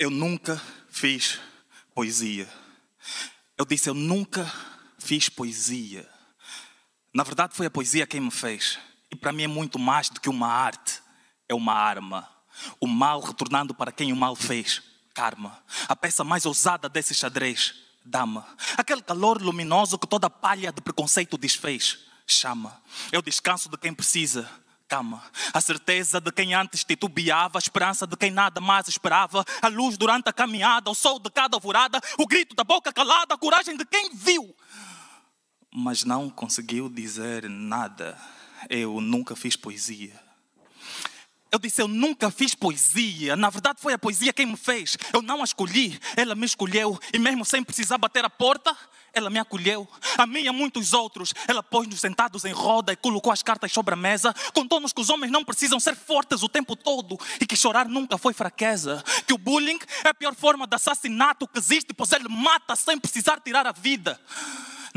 Eu nunca fiz poesia. Eu disse: Eu nunca fiz poesia. Na verdade, foi a poesia quem me fez. E para mim é muito mais do que uma arte, é uma arma. O mal retornando para quem o mal fez. Karma. A peça mais ousada desse xadrez. Dama. Aquele calor luminoso que toda palha de preconceito desfez. Chama. Eu descanso de quem precisa cama, a certeza de quem antes titubeava, a esperança de quem nada mais esperava, a luz durante a caminhada, o sol de cada alvorada, o grito da boca calada, a coragem de quem viu, mas não conseguiu dizer nada. Eu nunca fiz poesia eu disse: Eu nunca fiz poesia. Na verdade, foi a poesia quem me fez. Eu não a escolhi, ela me escolheu. E mesmo sem precisar bater a porta, ela me acolheu. A mim e a muitos outros, ela pôs-nos sentados em roda e colocou as cartas sobre a mesa. Contou-nos que os homens não precisam ser fortes o tempo todo e que chorar nunca foi fraqueza. Que o bullying é a pior forma de assassinato que existe, pois ele mata sem precisar tirar a vida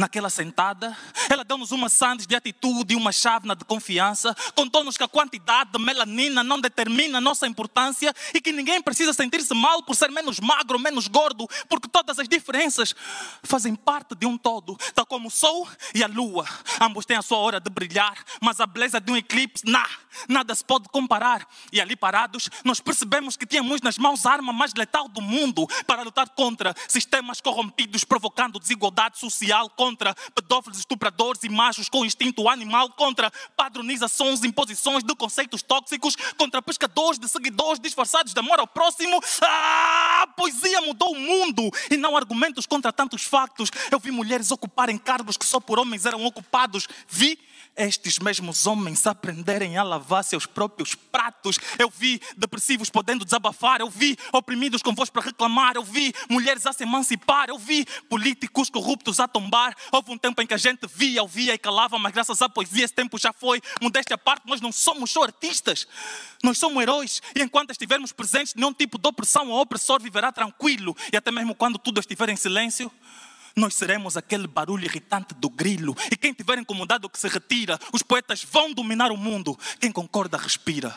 naquela sentada. Ela deu-nos uma sandes de atitude e uma chávena de confiança. Contou-nos que a quantidade de melanina não determina a nossa importância e que ninguém precisa sentir-se mal por ser menos magro ou menos gordo, porque todas as diferenças fazem parte de um todo, tal como o sol e a lua. Ambos têm a sua hora de brilhar, mas a beleza de um eclipse, na nada se pode comparar. E ali parados, nós percebemos que tínhamos nas mãos a arma mais letal do mundo para lutar contra sistemas corrompidos, provocando desigualdade social, contra pedófilos, estupradores e machos com instinto animal, contra padronizações, imposições de conceitos tóxicos, contra pescadores de seguidores disfarçados de amor ao próximo. Ah, a poesia mudou o mundo e não argumentos contra tantos factos. Eu vi mulheres ocuparem cargos que só por homens eram ocupados. Vi estes mesmos homens aprenderem a lavar seus próprios pratos. Eu vi depressivos podendo desabafar, eu vi oprimidos com voz para reclamar, eu vi mulheres a se emancipar, eu vi políticos corruptos a tombar. Houve um tempo em que a gente via, ouvia e calava, mas graças à poesia esse tempo já foi. Modéstia à parte, nós não somos só artistas, nós somos heróis. E enquanto estivermos presentes, nenhum tipo de opressão ou opressor viverá tranquilo. E até mesmo quando tudo estiver em silêncio, nós seremos aquele barulho irritante do grilo. E quem tiver incomodado que se retira, os poetas vão dominar o mundo. Quem concorda, respira.